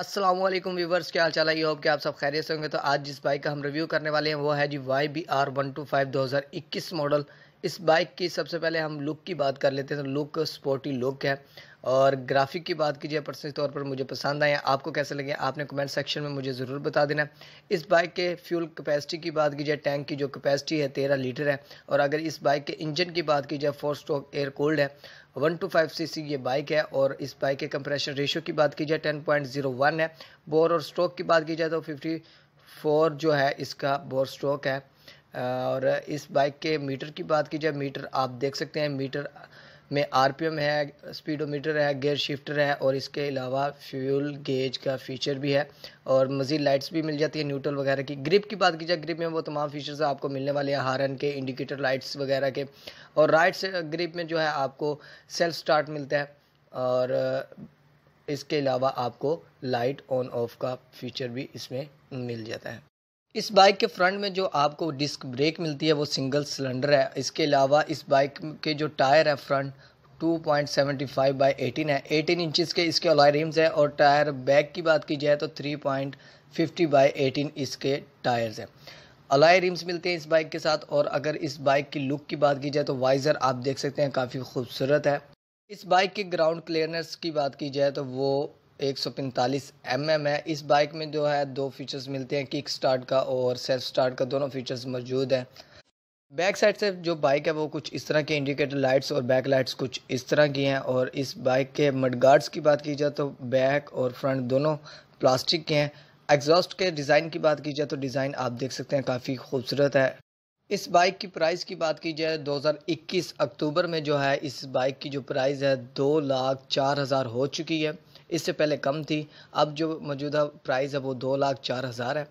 Aslam viewers क्या हाल चाल है होप कि आप सब खैरियत से होंगे तो आज जिस बाइक का हम रिव्यू करने वाले हैं वो है जी Y B R one two five दो हज़ार इक्कीस मॉडल इस बाइक की सबसे पहले हम लुक की बात कर लेते हैं तो लुक स्पोर्टी लुक है और ग्राफिक की बात कीजिए पर्सनल तौर पर मुझे पसंद आए आपको कैसे लगे आपने कमेंट सेक्शन में मुझे ज़रूर बता देना इस बाइक के फ्यूल कैपेसिटी की बात की जाए टैंक की जो कैपेसिटी है तेरह लीटर है और अगर इस बाइक के इंजन की बात की जाए फोर स्ट्रोक एयर कोल्ड है one two five C C ये बाइक है और इस बाइक के कंप्रेशन रेशो की बात की जाए टेन पॉइंट जीरो वन है बोर और स्ट्रोक की बात की जाए तो फिफ्टी फोर जो है इसका बोर स्ट्रोक है और इस बाइक के मीटर की बात की जाए मीटर आप देख सकते हैं मीटर में आरपीएम है स्पीडोमीटर है गेयर शिफ्टर है और इसके अलावा फ्यूल गेज का फीचर भी है और मज़ीद लाइट्स भी मिल जाती है न्यूट्रल वगैरह की ग्रिप की बात की जाए ग्रिप में वो तमाम फीचर्स आपको मिलने वाले हैं हारन के इंडिकेटर लाइट्स वगैरह के और राइट ग्रिप में जो है आपको सेल्फ स्टार्ट मिलता है और इसके अलावा आपको लाइट ऑन ऑफ का फीचर भी इसमें मिल जाता है इस बाइक के फ्रंट में जो आपको डिस्क ब्रेक मिलती है वो सिंगल सिलेंडर है इसके अलावा इस बाइक के जो टायर है फ्रंट 2.75 बाय 18 है 18 इंचेस के इसके अलाय रिम्स हैं और टायर बैक की बात की जाए तो 3.50 बाय एटीन इसके टायर्स हैं अलाय रिम्स मिलते हैं इस बाइक के साथ और अगर इस बाइक की लुक की बात की जाए तो वाइज़र आप देख सकते हैं काफ़ी खूबसूरत है इस बाइक के ग्राउंड क्लियरनेस की बात की जाए तो वो एक सौ पैंतालीस एम एम है इस बाइक में जो है दो फीचर्स मिलते हैं किक स्टार्ट का और सेल्फ स्टार्ट का दोनों फीचर्स मौजूद हैं बैक साइड से जो बाइक है वो कुछ इस तरह के इंडिकेटर लाइट्स और बैक लाइट्स कुछ इस तरह की हैं और इस बाइक के मडगार्ड्स की बात की जाए तो बैक और फ्रंट दोनों प्लास्टिक के हैं एग्जॉस्ट के डिज़ाइन की बात की जाए तो डिज़ाइन आप देख सकते हैं काफ़ी खूबसूरत है इस बाइक की प्राइस की बात की जाए 2021 अक्टूबर में जो है इस बाइक की जो प्राइस है दो लाख चार हज़ार हो चुकी है इससे पहले कम थी अब जो मौजूदा प्राइस है वो दो लाख चार हज़ार है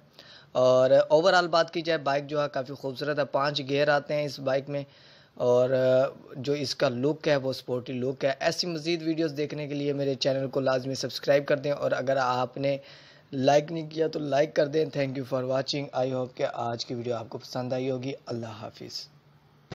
और ओवरऑल बात की जाए बाइक जो है काफ़ी खूबसूरत है पाँच गेयर आते हैं इस बाइक में और जो इसका लुक है वो स्पोर्टी लुक है ऐसी मज़ीद वीडियोज़ देखने के लिए मेरे चैनल को लाजमी सब्सक्राइब कर दें और अगर आपने लाइक नहीं किया तो लाइक कर दें thank you for watching I hope कि आज की वीडियो आपको पसंद आई होगी अल्लाह हाफिज़